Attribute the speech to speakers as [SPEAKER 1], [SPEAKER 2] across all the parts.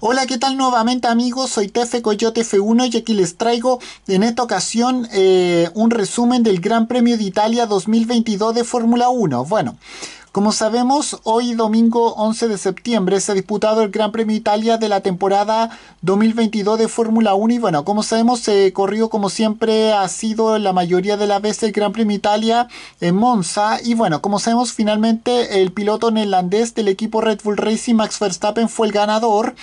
[SPEAKER 1] Hola, ¿qué tal nuevamente amigos? Soy Tefe Coyote F1 y aquí les traigo en esta ocasión eh, un resumen del Gran Premio de Italia 2022 de Fórmula 1. Bueno, como sabemos, hoy domingo 11 de septiembre se ha disputado el Gran Premio Italia de la temporada 2022 de Fórmula 1 y bueno, como sabemos, se corrió como siempre ha sido la mayoría de las veces el Gran Premio Italia en Monza y bueno, como sabemos, finalmente el piloto neerlandés del equipo Red Bull Racing Max Verstappen fue el ganador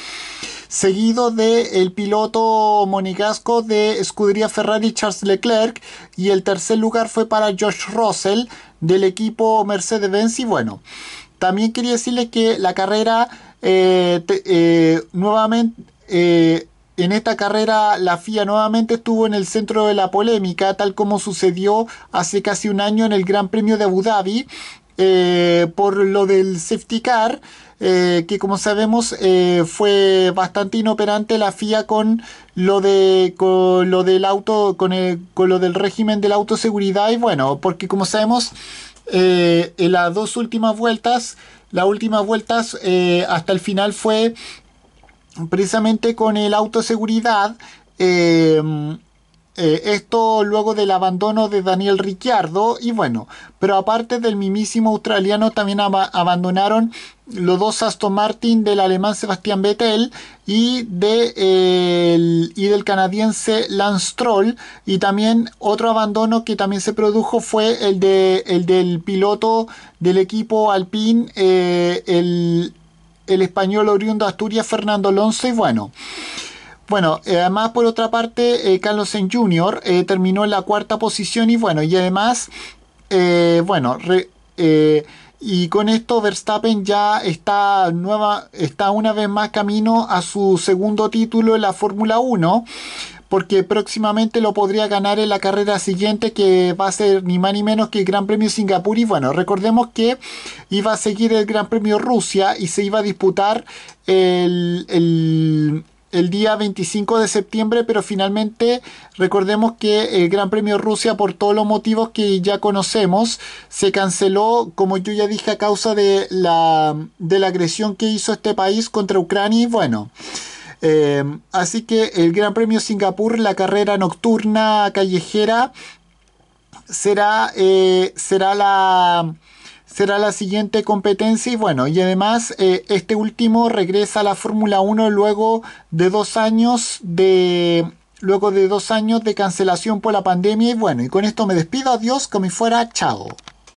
[SPEAKER 1] seguido de el piloto monigasco de escudería Ferrari Charles Leclerc y el tercer lugar fue para Josh Russell del equipo Mercedes-Benz y bueno, también quería decirles que la carrera eh, eh, nuevamente eh, en esta carrera la FIA nuevamente estuvo en el centro de la polémica, tal como sucedió hace casi un año en el Gran Premio de Abu Dhabi, eh, por lo del safety car, eh, que como sabemos eh, fue bastante inoperante la FIA con lo de lo del auto con, el, lo del régimen de la autoseguridad y bueno porque como sabemos en las dos últimas vueltas las últimas vueltas hasta el final fue precisamente con el autoseguridad eh, eh, esto luego del abandono de Daniel Ricciardo y bueno, pero aparte del mimísimo australiano también abandonaron los dos Aston Martin del alemán Sebastián Vettel y, y del canadiense Lance Troll y también otro abandono que también se produjo fue el, de, del piloto del equipo Alpine, eh, el, el español oriundo de Asturias Fernando Alonso y bueno. Bueno, eh, además por otra parte, eh, Carlos En Jr. Eh, terminó en la cuarta posición y bueno, y además, bueno, y con esto Verstappen ya está nueva, está una vez más camino a su segundo título en la Fórmula 1 porque próximamente lo podría ganar en la carrera siguiente que va a ser ni más ni menos que el Gran Premio Singapur y bueno, recordemos que iba a seguir el Gran Premio Rusia y se iba a disputar el el día 25 de septiembre, pero finalmente recordemos que el Gran Premio Rusia, por todos los motivos que ya conocemos, se canceló, como yo ya dije, a causa de la, de la agresión que hizo este país contra Ucrania y bueno. Eh, así que el Gran Premio Singapur, la carrera nocturna callejera, será, eh, será la será la siguiente competencia y bueno, y además eh, este último regresa a la Fórmula 1 luego de dos años de luego de dos años de cancelación por la pandemia y bueno, y con esto me despido, adiós, como fuera, chao.